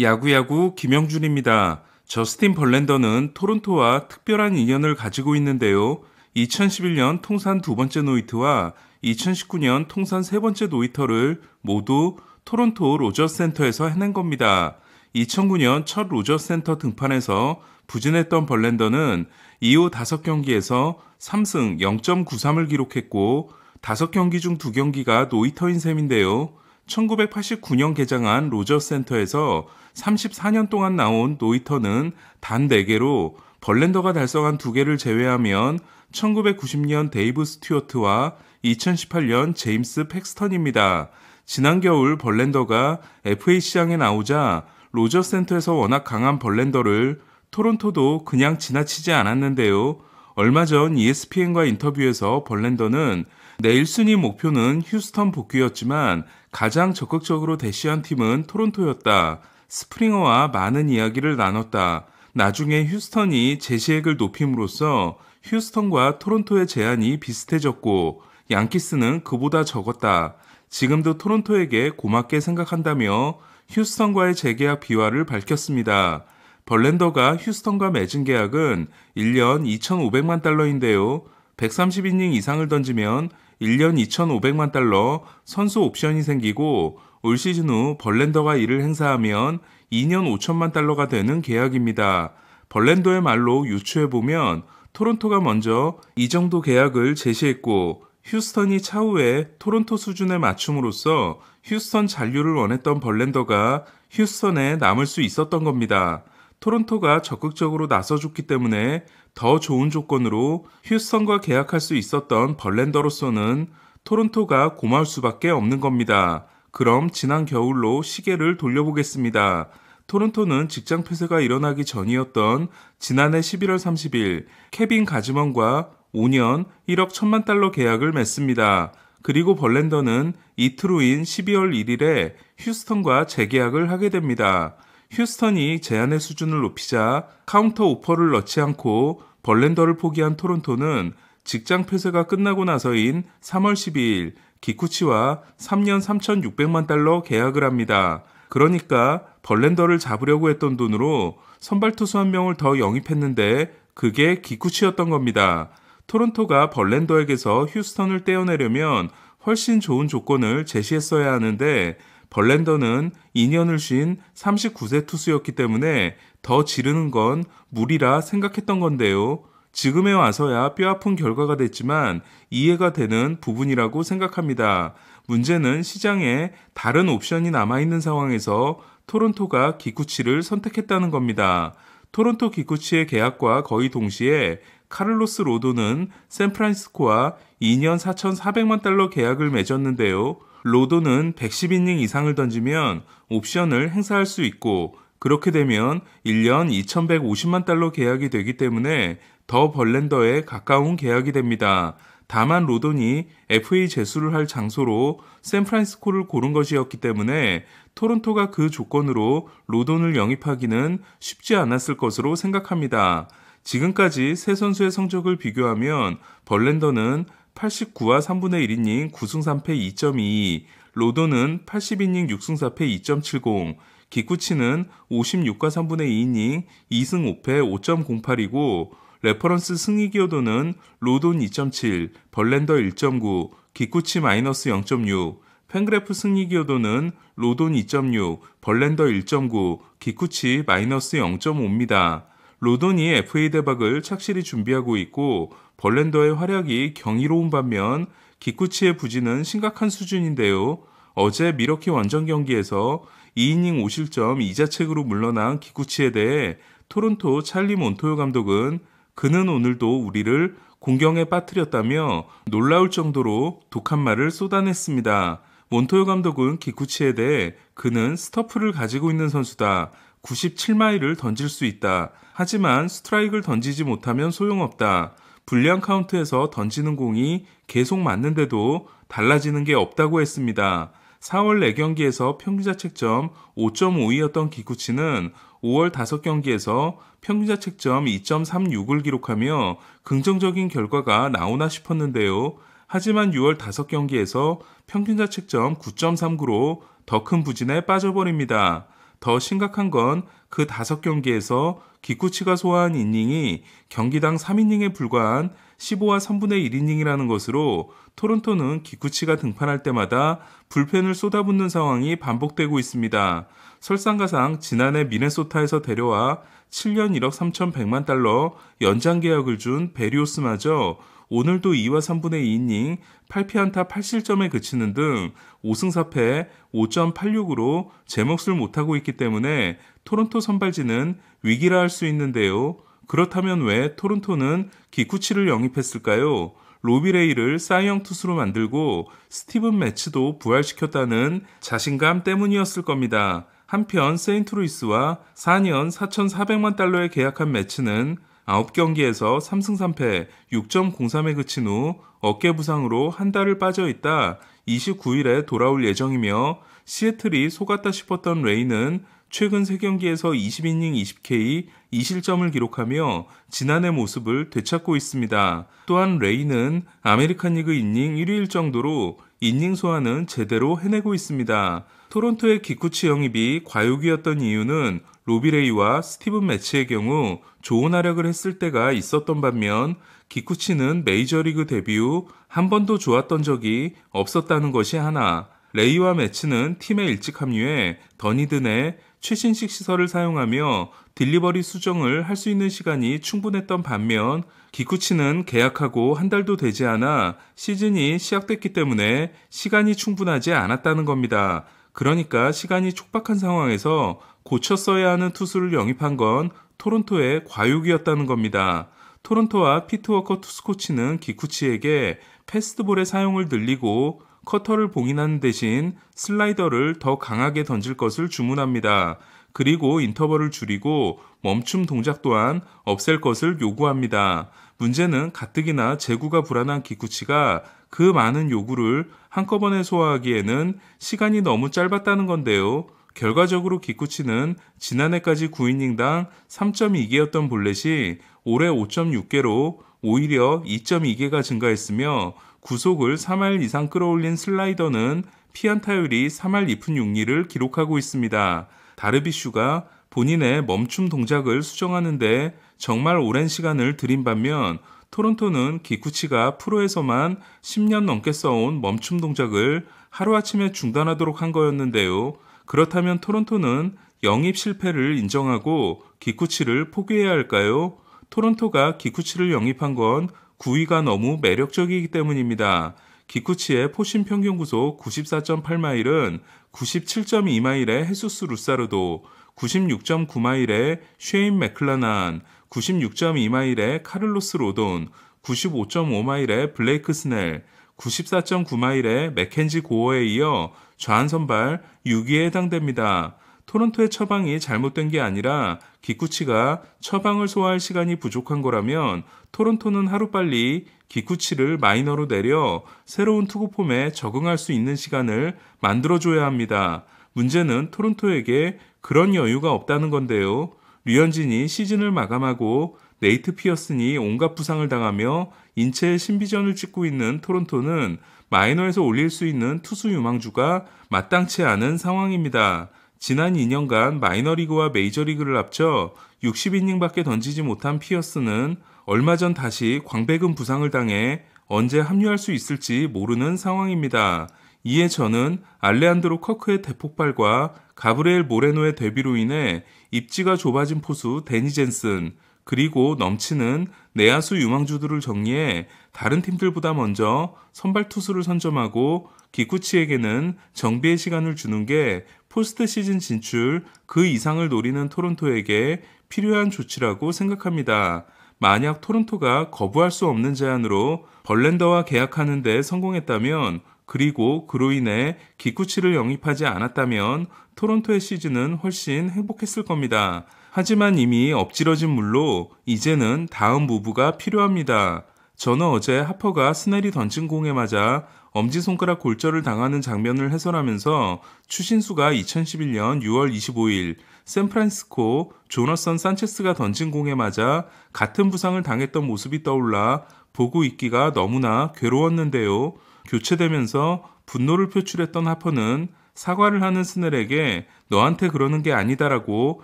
야구야구 김영준입니다. 저스틴 벌렌더는 토론토와 특별한 인연을 가지고 있는데요. 2011년 통산 두 번째 노이트와 2019년 통산 세 번째 노이터를 모두 토론토 로저 센터에서 해낸 겁니다. 2009년 첫로저 센터 등판에서 부진했던 벌렌더는 이후 5경기에서 3승 0.93을 기록했고 5경기 중 2경기가 노이터인 셈인데요. 1989년 개장한 로저센터에서 34년 동안 나온 노이터는 단 4개로 벌랜더가 달성한 2개를 제외하면 1990년 데이브 스튜어트와 2018년 제임스 팩스턴입니다. 지난 겨울 벌랜더가 FA 시장에 나오자 로저센터에서 워낙 강한 벌랜더를 토론토도 그냥 지나치지 않았는데요. 얼마 전 ESPN과 인터뷰에서 벌렌더는 내일순위 목표는 휴스턴 복귀였지만 가장 적극적으로 대시한 팀은 토론토였다. 스프링어와 많은 이야기를 나눴다. 나중에 휴스턴이 제시액을 높임으로써 휴스턴과 토론토의 제안이 비슷해졌고 양키스는 그보다 적었다. 지금도 토론토에게 고맙게 생각한다며 휴스턴과의 재계약 비화를 밝혔습니다. 벌랜더가 휴스턴과 맺은 계약은 1년 2,500만 달러인데요. 130이닝 이상을 던지면 1년 2,500만 달러 선수 옵션이 생기고 올 시즌 후 벌랜더가 이를 행사하면 2년 5천만 달러가 되는 계약입니다. 벌랜더의 말로 유추해보면 토론토가 먼저 이 정도 계약을 제시했고 휴스턴이 차후에 토론토 수준에 맞춤으로써 휴스턴 잔류를 원했던 벌랜더가 휴스턴에 남을 수 있었던 겁니다. 토론토가 적극적으로 나서줬기 때문에 더 좋은 조건으로 휴스턴과 계약할 수 있었던 벌렌더로서는 토론토가 고마울 수밖에 없는 겁니다. 그럼 지난 겨울로 시계를 돌려보겠습니다. 토론토는 직장 폐쇄가 일어나기 전이었던 지난해 11월 30일 케빈 가즈먼과 5년 1억 1천만 달러 계약을 맺습니다. 그리고 벌렌더는 이틀 후인 12월 1일에 휴스턴과 재계약을 하게 됩니다. 휴스턴이 제안의 수준을 높이자 카운터 오퍼를 넣지 않고 벌렌더를 포기한 토론토는 직장 폐쇄가 끝나고 나서인 3월 12일 기쿠치와 3년 3,600만 달러 계약을 합니다. 그러니까 벌렌더를 잡으려고 했던 돈으로 선발 투수 한 명을 더 영입했는데 그게 기쿠치였던 겁니다. 토론토가 벌렌더에게서 휴스턴을 떼어내려면 훨씬 좋은 조건을 제시했어야 하는데 벌렌더는 2년을 쉰 39세 투수였기 때문에 더 지르는 건 무리라 생각했던 건데요. 지금에 와서야 뼈아픈 결과가 됐지만 이해가 되는 부분이라고 생각합니다. 문제는 시장에 다른 옵션이 남아있는 상황에서 토론토가 기쿠치를 선택했다는 겁니다. 토론토 기쿠치의 계약과 거의 동시에 카를로스 로도는 샌프란시스코와 2년 4,400만 달러 계약을 맺었는데요. 로도는 110이닝 이상을 던지면 옵션을 행사할 수 있고 그렇게 되면 1년 2,150만 달러 계약이 되기 때문에 더 벌랜더에 가까운 계약이 됩니다. 다만 로돈이 FA 제수를 할 장소로 샌프란시스코를 고른 것이었기 때문에 토론토가 그 조건으로 로돈을 영입하기는 쉽지 않았을 것으로 생각합니다. 지금까지 세 선수의 성적을 비교하면 벌랜더는 8 9화 3분의 1이닝 9승 3패 2.22, 로도는 80이닝 6승 4패 2.70, 기쿠치는 56과 3분의 2이닝 2승 5패 5.08이고 레퍼런스 승리 기여도는 로돈 2.7, 벌렌더 1.9, 기쿠치 마이너스 0.6, 팬그래프 승리 기여도는 로돈 2.6, 벌렌더 1.9, 기쿠치 마이너스 0.5입니다. 로돈이 FA 대박을 착실히 준비하고 있고 벌렌더의 활약이 경이로운 반면 기쿠치의 부진은 심각한 수준인데요. 어제 미러키 원정 경기에서 2이닝 5실점 2자책으로 물러난 기쿠치에 대해 토론토 찰리 몬토요 감독은 그는 오늘도 우리를 공경에 빠뜨렸다며 놀라울 정도로 독한 말을 쏟아냈습니다. 몬토요 감독은 기쿠치에 대해 그는 스터프를 가지고 있는 선수다. 97마일을 던질 수 있다. 하지만 스트라이크를 던지지 못하면 소용없다. 불량 카운트에서 던지는 공이 계속 맞는데도 달라지는 게 없다고 했습니다. 4월 4경기에서 평균자책점 5 5 2였던 기쿠치는 5월 5경기에서 평균자책점 2.36을 기록하며 긍정적인 결과가 나오나 싶었는데요. 하지만 6월 5경기에서 평균자책점 9.39로 더 큰 부진에 빠져버립니다. 더 심각한 건 그 다섯 경기에서 기쿠치가 소화한 이닝이 경기당 3이닝에 불과한 15와 3분의 1이닝이라는 것으로 토론토는 기쿠치가 등판할 때마다 불펜을 쏟아붓는 상황이 반복되고 있습니다. 설상가상 지난해 미네소타에서 데려와 7년 1억 3,100만 달러 연장 계약을 준 베리오스마저 오늘도 2와 3분의 2이닝 8피안타 8실점에 그치는 등 5승 4패 5.86으로 제 몫을 못하고 있기 때문에 토론토 선발진은 위기라 할 수 있는데요. 그렇다면 왜 토론토는 기쿠치를 영입했을까요? 로비레이를 사이영 투수로 만들고 스티븐 매치도 부활시켰다는 자신감 때문이었을 겁니다. 한편 세인트루이스와 4년 4,400만 달러에 계약한 매치는 9경기에서 3승 3패 6.03에 그친 후 어깨 부상으로 한 달을 빠져 있다 29일에 돌아올 예정이며 시애틀이 속았다 싶었던 레이는 최근 3경기에서 20이닝 20K 2실점을 기록하며 지난해 모습을 되찾고 있습니다. 또한 레이는 아메리칸 리그 인닝 1위일 정도로 인닝 소화는 제대로 해내고 있습니다. 토론토의 기쿠치 영입이 과욕이었던 이유는 로비레이와 스티븐 매치의 경우 좋은 활약을 했을 때가 있었던 반면 기쿠치는 메이저리그 데뷔 후 한 번도 좋았던 적이 없었다는 것이 하나. 레이와 매치는 팀에 일찍 합류해 더니든의 최신식 시설을 사용하며 딜리버리 수정을 할 수 있는 시간이 충분했던 반면 기쿠치는 계약하고 한 달도 되지 않아 시즌이 시작됐기 때문에 시간이 충분하지 않았다는 겁니다. 그러니까 시간이 촉박한 상황에서 고쳤어야 하는 투수를 영입한 건 토론토의 과육이었다는 겁니다. 토론토와 피트워커 투스코치는 기쿠치에게 패스트볼의 사용을 늘리고 커터를 봉인하는 대신 슬라이더를 더 강하게 던질 것을 주문합니다. 그리고 인터벌을 줄이고 멈춤 동작 또한 없앨 것을 요구합니다. 문제는 가뜩이나 재구가 불안한 기쿠치가 그 많은 요구를 한꺼번에 소화하기에는 시간이 너무 짧았다는 건데요. 결과적으로 기쿠치는 지난해까지 9이닝당 3.2개였던 볼넷이 올해 5.6개로 오히려 2.2개가 증가했으며 구속을 3할 이상 끌어올린 슬라이더는 피안타율이 3할 2푼 6리를 기록하고 있습니다. 다르비슈가 본인의 멈춤 동작을 수정하는데 정말 오랜 시간을 들인 반면 토론토는 기쿠치가 프로에서만 10년 넘게 써온 멈춤 동작을 하루아침에 중단하도록 한 거였는데요. 그렇다면 토론토는 영입 실패를 인정하고 기쿠치를 포기해야 할까요? 토론토가 기쿠치를 영입한 건구위가 너무 매력적이기 때문입니다. 기쿠치의 포신 평균 구속 94.8마일은 97.2마일의 헤수스 루사르도, 96.9마일의 쉐인 맥클라난, 96.2마일의 카를로스 로돈, 95.5마일의 블레이크 스넬, 94.9마일의 맥켄지 고어에 이어 좌한 선발 6위에 해당됩니다. 토론토의 처방이 잘못된 게 아니라 기쿠치가 처방을 소화할 시간이 부족한 거라면 토론토는 하루빨리 기쿠치를 마이너로 내려 새로운 투구폼에 적응할 수 있는 시간을 만들어줘야 합니다. 문제는 토론토에게 그런 여유가 없다는 건데요. 류현진이 시즌을 마감하고 네이트 피어슨이 온갖 부상을 당하며 인체의 신비전을 찍고 있는 토론토는 마이너에서 올릴 수 있는 투수 유망주가 마땅치 않은 상황입니다. 지난 2년간 마이너리그와 메이저리그를 합쳐 60이닝밖에 던지지 못한 피어스는 얼마 전 다시 광배근 부상을 당해 언제 합류할 수 있을지 모르는 상황입니다. 이에 저는 알레한드로 커크의 대폭발과 가브레엘 모레노의 데뷔로 인해 입지가 좁아진 포수 데니 젠슨, 그리고 넘치는 내야수 유망주들을 정리해 다른 팀들보다 먼저 선발 투수를 선점하고 기쿠치에게는 정비의 시간을 주는 게 포스트 시즌 진출 그 이상을 노리는 토론토에게 필요한 조치라고 생각합니다. 만약 토론토가 거부할 수 없는 제안으로 벌렌더와 계약하는 데 성공했다면 그리고 그로 인해 기쿠치를 영입하지 않았다면 토론토의 시즌은 훨씬 행복했을 겁니다. 하지만 이미 엎질러진 물로 이제는 다음 무브가 필요합니다. 저는 어제 하퍼가 스넬이 던진 공에 맞아 엄지손가락 골절을 당하는 장면을 해설하면서 추신수가 2011년 6월 25일 샌프란시스코 조너선 산체스가 던진 공에 맞아 같은 부상을 당했던 모습이 떠올라 보고 있기가 너무나 괴로웠는데요. 교체되면서 분노를 표출했던 하퍼는 사과를 하는 스넬에게 너한테 그러는 게 아니다라고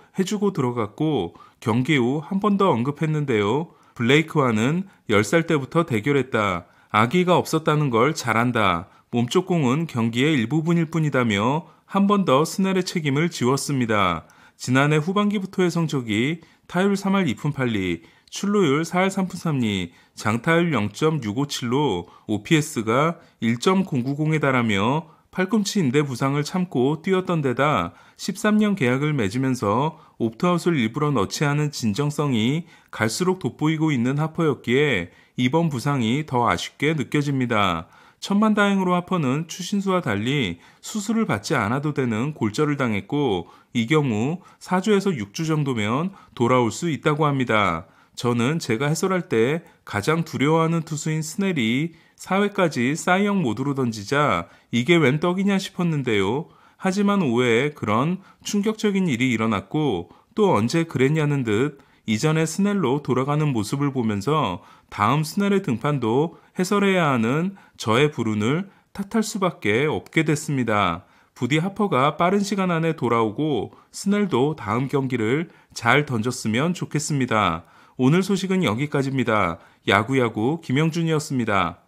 해주고 들어갔고 경기 후 한 번 더 언급했는데요. 블레이크와는 10살 때부터 대결했다. 아기가 없었다는 걸 잘한다. 몸쪽 공은 경기의 일부분일 뿐이다며 한 번 더 스넬의 책임을 지웠습니다. 지난해 후반기부터의 성적이 타율 3할 2푼 8리, 출루율 4할 3푼 3리, 장타율 0.657로 OPS가 1.090에 달하며 팔꿈치 인대 부상을 참고 뛰었던 데다 13년 계약을 맺으면서 옵트아웃을 일부러 넣지 않은 진정성이 갈수록 돋보이고 있는 하퍼였기에 이번 부상이 더 아쉽게 느껴집니다. 천만다행으로 하퍼는 추신수와 달리 수술을 받지 않아도 되는 골절을 당했고 이 경우 4주에서 6주 정도면 돌아올 수 있다고 합니다. 저는 제가 해설할 때 가장 두려워하는 투수인 스넬이 4회까지 사이형 모드로 던지자 이게 웬 떡이냐 싶었는데요. 하지만 오회에 그런 충격적인 일이 일어났고 또 언제 그랬냐는 듯 이전의 스넬로 돌아가는 모습을 보면서 다음 스넬의 등판도 해설해야 하는 저의 불운을 탓할 수밖에 없게 됐습니다. 부디 하퍼가 빠른 시간 안에 돌아오고 스넬도 다음 경기를 잘 던졌으면 좋겠습니다. 오늘 소식은 여기까지입니다. 야구야구 김영준이었습니다.